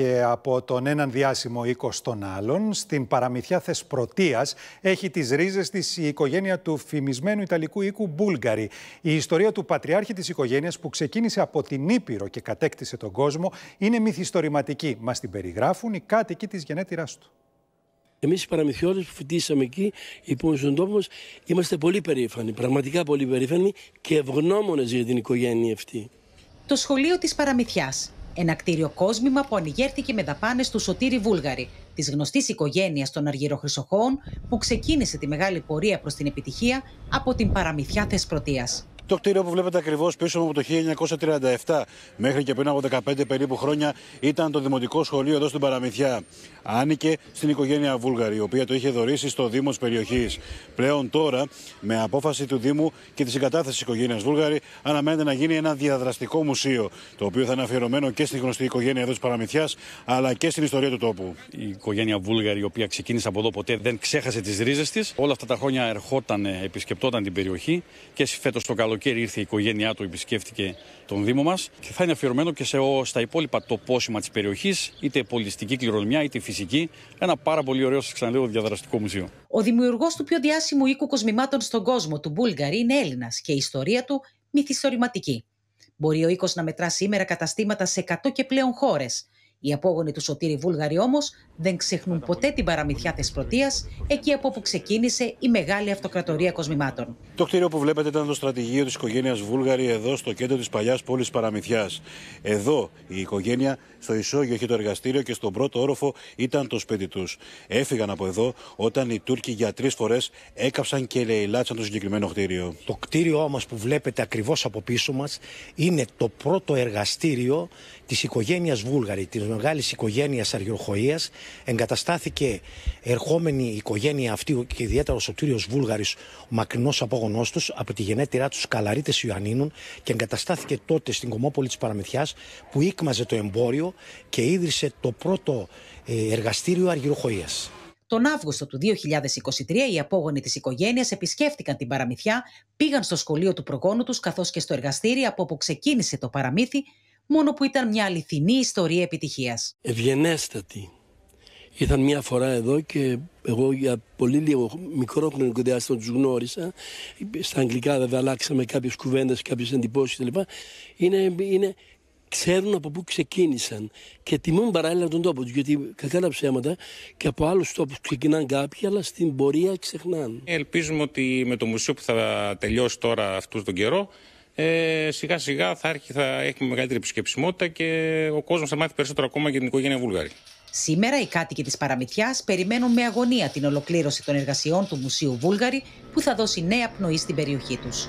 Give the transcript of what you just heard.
και από τον έναν διάσημο οίκο στον άλλον, στην παραμυθιά Θεσπρωτείας έχει τις ρίζες της η οικογένεια του φημισμένου Ιταλικού οίκου Μπούλγαρη. Η ιστορία του πατριάρχη της οικογένειας που ξεκίνησε από την Ήπειρο και κατέκτησε τον κόσμο είναι μυθιστορηματική. Μας την περιγράφουν οι κάτοικοι της γενέτηράς του. Εμείς οι παραμυθιώτες που φοιτήσαμε εκεί, υπούμε στον τόπο είμαστε πολύ περήφανοι, πραγματικά πολύ περήφανοι και ευγνώμονες για την οικογένεια αυτή. Το σχολείο της Παραμυθιάς ένα κτίριο κόσμημα που ανοιγέρθηκε με δαπάνες του Σωτήρη Βούλγαρη, της γνωστής οικογένειας των Αργυροχρυσοχώων, που ξεκίνησε τη μεγάλη πορεία προς την επιτυχία από την παραμυθιά Θεσπρωτείας. Το κτίριο που βλέπετε ακριβώς πίσω μου από το 1937 μέχρι και πριν από 15 περίπου χρόνια ήταν το δημοτικό σχολείο εδώ στην Παραμυθιά. Άνοικε στην οικογένεια Βούλγαρη, η οποία το είχε δωρήσει στο Δήμο της περιοχής. Πλέον τώρα, με απόφαση του Δήμου και τη συγκατάθεση της οικογένειας Βούλγαρη, αναμένεται να γίνει ένα διαδραστικό μουσείο, το οποίο θα είναι αφιερωμένο και στη γνωστή οικογένεια εδώ της Παραμυθιάς, αλλά και στην ιστορία του τόπου. Η οικογένεια Βούλγαρη, η οποία ξεκίνησε από εδώ ποτέ, δεν ξέχασε τις ρίζες της. Όλα αυτά τα χρόνια ερχόταν, ε, επισκεπτόταν την περιοχή και φέτος το καλό καλοκαίρι ήρθε η οικογένειά του, επισκέφτηκε τον Δήμο μας και θα είναι αφιερωμένο και σε, στα υπόλοιπα τοπόσημα της περιοχής, είτε πολιτιστική κληρονομιά είτε φυσική. Ένα πάρα πολύ ωραίο, σας ξαναλέω, διαδραστικό μουσείο. Ο δημιουργός του πιο διάσημου οίκου κοσμημάτων στον κόσμο, του Μπούλγαρη, είναι Έλληνας και η ιστορία του μυθιστορηματική. Μπορεί ο οίκος να μετρά σήμερα καταστήματα σε 100 και πλέον χώρες. Οι απόγονοι του Σωτήρη Βούλγαρη όμως δεν ξεχνούν ποτέ την παραμυθιά τη Πρωτεία, εκεί από όπου ξεκίνησε η μεγάλη αυτοκρατορία κοσμημάτων. Το κτίριο που βλέπετε ήταν το στρατηγείο της οικογένειας Βούλγαρη εδώ στο κέντρο της παλιάς πόλης Παραμυθιάς. Εδώ η οικογένεια στο ισόγειο έχει το εργαστήριο και στον πρώτο όροφο ήταν το σπίτι τους. Έφυγαν από εδώ όταν οι Τούρκοι για τρεις φορές έκαψαν και λαιλάτσαν το συγκεκριμένο κτίριο. Το κτίριό όμω που βλέπετε ακριβώς από πίσω μας είναι το πρώτο εργαστήριο της οικογένειας Βούλγαρη, Μεγάλης οικογένειας αργυροχωία εγκαταστάθηκε ερχόμενη η οικογένεια αυτή και ιδιαίτερα ο σωτήριος Βούλγαρης ο μακρινός απόγονός τους από τη γενέτειρά τους Καλαρίτες Ιωαννίνων και εγκαταστάθηκε τότε στην Κομόπολη της Παραμυθιάς που ήκμαζε το εμπόριο και ίδρυσε το πρώτο ε, εργαστήριο αργυροχοίας. Τον Αύγουστο του 2023 οι απόγονοι της οικογένειας επισκέφτηκαν την παραμυθιά, πήγαν στο σχολείο του προγόνου τους καθώς και στο εργαστήρι από όπου ξεκίνησε το παραμύθι μόνο που ήταν μια αληθινή ιστορία επιτυχίας. Ευγενέστατη. Ήταν μια φορά εδώ και εγώ για πολύ λίγο μικρό χρονικό διάστημα τους γνώρισα. Στα αγγλικά βέβαια αλλάξαμε κάποιες κουβέντες, κάποιες εντυπώσεις κλπ. Είναι, είναι, ξέρουν από πού ξεκίνησαν και τιμούν παράλληλα τον τόπο τους. Γιατί κακά τα ψέματα και από άλλους τόπους ξεκινάνε κάποιοι, αλλά στην πορεία ξεχνάνε. Ελπίζουμε ότι με το μουσείο που θα τελειώσει τώρα αυτούς τον καιρό ε, σιγά σιγά θα, έρχει, θα έχουμε μεγαλύτερη επισκεψιμότητα και ο κόσμος θα μάθει περισσότερο ακόμα για την οικογένεια Βούλγαρη. Σήμερα οι κάτοικοι της Παραμυθιάς περιμένουν με αγωνία την ολοκλήρωση των εργασιών του Μουσείου Βούλγαρη που θα δώσει νέα πνοή στην περιοχή τους.